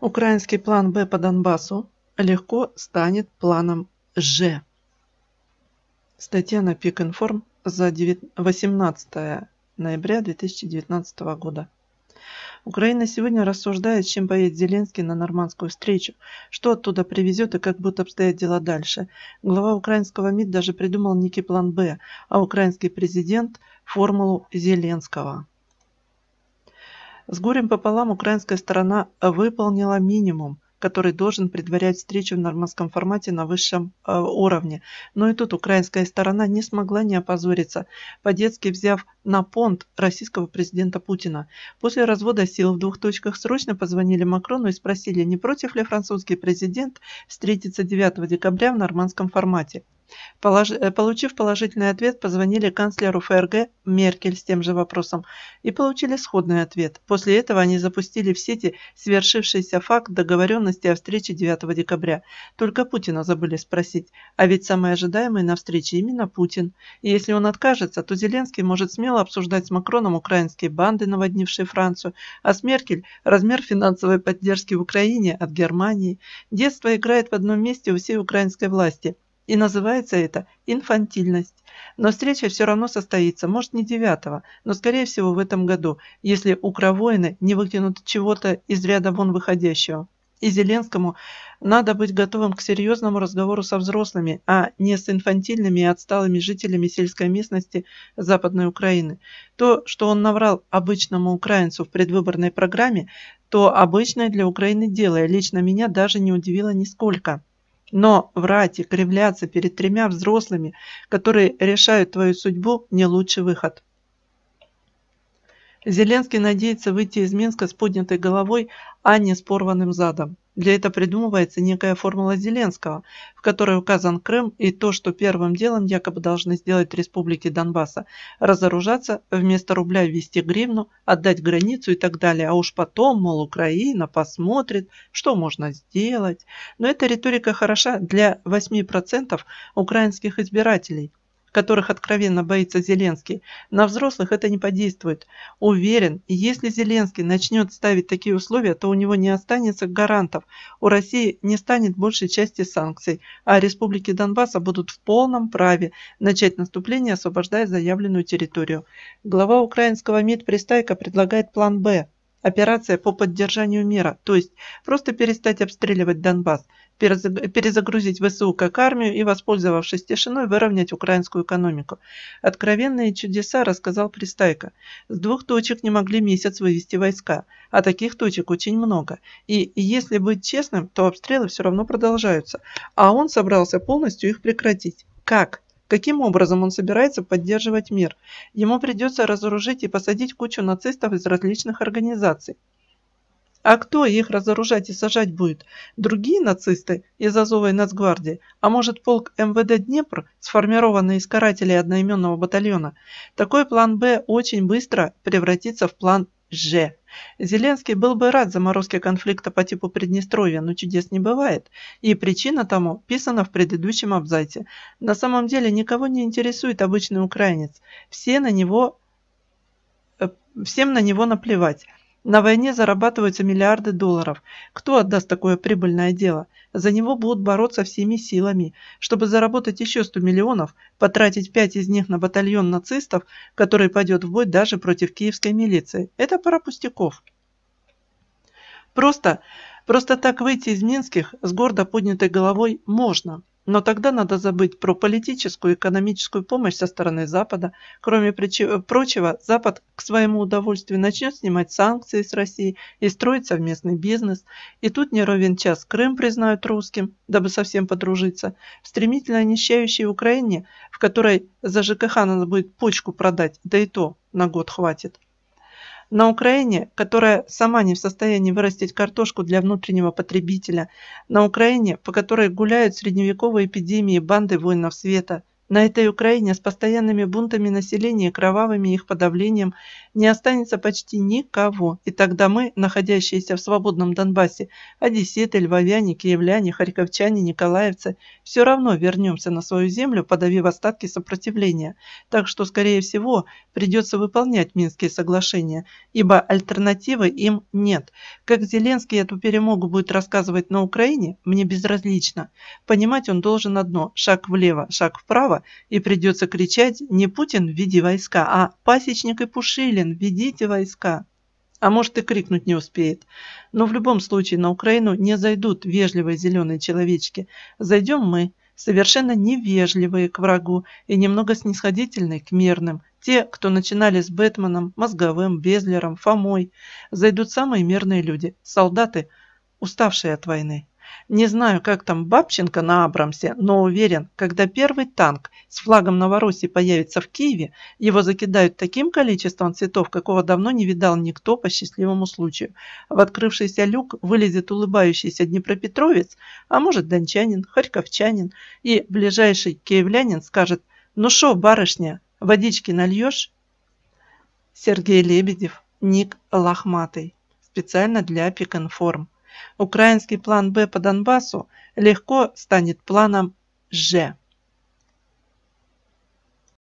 Украинский план Б по Донбассу легко станет планом Ж. Статья на Пик Информ за 18 ноября 2019 года. Украина сегодня рассуждает, чем поедет Зеленский на нормандскую встречу, что оттуда привезет и как будут обстоять дела дальше. Глава украинского МИД даже придумал некий план «Б», а украинский президент – формулу Зеленского. С горем пополам украинская сторона выполнила минимум, который должен предварять встречу в нормандском формате на высшем э, уровне. Но и тут украинская сторона не смогла не опозориться, по-детски взяв на понт российского президента Путина. После развода сил в двух точках срочно позвонили Макрону и спросили, не против ли французский президент встретиться 9 декабря в нормандском формате. Э, получив положительный ответ, позвонили канцлеру ФРГ Меркель с тем же вопросом и получили сходный ответ. После этого они запустили в сети свершившийся факт договоренности о встрече 9 декабря. Только Путина забыли спросить, а ведь самый ожидаемый на встрече именно Путин. И если он откажется, то Зеленский может смело обсуждать с Макроном украинские банды, наводнившие Францию, а с Меркель – размер финансовой поддержки в Украине от Германии. Детство играет в одном месте у всей украинской власти – и называется это инфантильность. Но встреча все равно состоится, может не 9, но скорее всего в этом году, если укровоины не выкинут чего-то из ряда вон выходящего. И Зеленскому надо быть готовым к серьезному разговору со взрослыми, а не с инфантильными и отсталыми жителями сельской местности Западной Украины. То, что он наврал обычному украинцу в предвыборной программе, то обычное для Украины дело, и лично меня даже не удивило нисколько. Но врать и кривляться перед тремя взрослыми, которые решают твою судьбу, не лучший выход. Зеленский надеется выйти из Минска с поднятой головой, а не с порванным задом. Для этого придумывается некая формула Зеленского, в которой указан Крым и то, что первым делом якобы должны сделать республики Донбасса – разоружаться, вместо рубля ввести гривну, отдать границу и так далее. А уж потом, мол, Украина посмотрит, что можно сделать. Но эта риторика хороша для 8% украинских избирателей – которых откровенно боится Зеленский, на взрослых это не подействует. Уверен, если Зеленский начнет ставить такие условия, то у него не останется гарантов, у России не станет большей части санкций, а республики Донбасса будут в полном праве начать наступление, освобождая заявленную территорию. Глава украинского МИД Пристайко предлагает план «Б» операция по поддержанию мира, то есть просто перестать обстреливать Донбасс перезагрузить ВСУ как армию и, воспользовавшись тишиной, выровнять украинскую экономику. Откровенные чудеса рассказал Пристайко. С двух точек не могли месяц вывести войска, а таких точек очень много. И если быть честным, то обстрелы все равно продолжаются, а он собрался полностью их прекратить. Как? Каким образом он собирается поддерживать мир? Ему придется разоружить и посадить кучу нацистов из различных организаций. А кто их разоружать и сажать будет? Другие нацисты из Азовой нацгвардии? А может полк МВД «Днепр», сформированный из карателей одноименного батальона? Такой план «Б» очень быстро превратится в план «Ж». Зеленский был бы рад заморозке конфликта по типу Приднестровья, но чудес не бывает. И причина тому писана в предыдущем абзаце. На самом деле никого не интересует обычный украинец. Все на него, э, всем на него наплевать. На войне зарабатываются миллиарды долларов. Кто отдаст такое прибыльное дело? За него будут бороться всеми силами. Чтобы заработать еще 100 миллионов, потратить 5 из них на батальон нацистов, который пойдет в бой даже против киевской милиции. Это пара пустяков. Просто, просто так выйти из Минских с гордо поднятой головой можно. Но тогда надо забыть про политическую и экономическую помощь со стороны Запада. Кроме э, прочего, Запад к своему удовольствию начнет снимать санкции с России и строить совместный бизнес. И тут не ровен час Крым признают русским, дабы совсем подружиться. В стремительно нищающей Украине, в которой за ЖКХ надо будет почку продать, да и то на год хватит. На Украине, которая сама не в состоянии вырастить картошку для внутреннего потребителя, на Украине, по которой гуляют средневековые эпидемии банды воинов света – на этой Украине с постоянными бунтами населения и кровавыми их подавлением не останется почти никого, и тогда мы, находящиеся в свободном Донбассе, одесситы, львовяне, киевляне, харьковчане, николаевцы, все равно вернемся на свою землю, подавив остатки сопротивления. Так что, скорее всего, придется выполнять Минские соглашения, ибо альтернативы им нет. Как Зеленский эту перемогу будет рассказывать на Украине, мне безразлично. Понимать он должен одно – шаг влево, шаг вправо, Горбачева, и придется кричать не «Путин, веди войска», а «Пасечник и Пушилин, ведите войска». А может и крикнуть не успеет. Но в любом случае на Украину не зайдут вежливые зеленые человечки. Зайдем мы, совершенно невежливые к врагу и немного снисходительные к мирным. Те, кто начинали с Бэтменом, Мозговым, Безлером, Фомой. Зайдут самые мирные люди, солдаты, уставшие от войны. Не знаю, как там Бабченко на Абрамсе, но уверен, когда первый танк с флагом Новороссии появится в Киеве, его закидают таким количеством цветов, какого давно не видал никто по счастливому случаю. В открывшийся люк вылезет улыбающийся днепропетровец, а может дончанин, харьковчанин, и ближайший киевлянин скажет «Ну шо, барышня, водички нальешь?» Сергей Лебедев, ник Лохматый, специально для Пик-Информ. Украинский план «Б» по Донбассу легко станет планом «Ж».